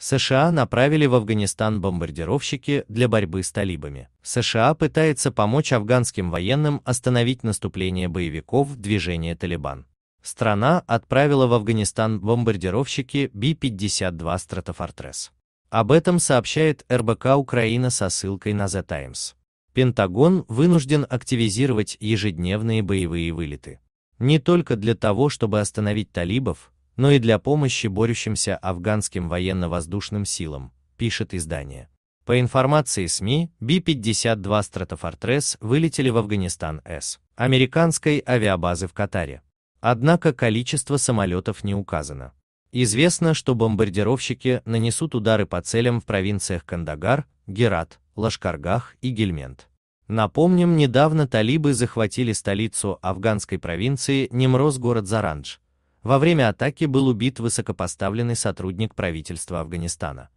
США направили в Афганистан бомбардировщики для борьбы с талибами. США пытается помочь афганским военным остановить наступление боевиков движения «Талибан». Страна отправила в Афганистан бомбардировщики b 52 «Стратофортрес». Об этом сообщает РБК Украина со ссылкой на The Times. Пентагон вынужден активизировать ежедневные боевые вылеты. Не только для того, чтобы остановить талибов, но и для помощи борющимся афганским военно-воздушным силам, пишет издание. По информации СМИ, b 52 Стратофортрес вылетели в Афганистан С американской авиабазы в Катаре. Однако количество самолетов не указано. Известно, что бомбардировщики нанесут удары по целям в провинциях Кандагар, Герат, Лашкаргах и Гельмент. Напомним, недавно талибы захватили столицу афганской провинции Немроз город Заранж, во время атаки был убит высокопоставленный сотрудник правительства Афганистана.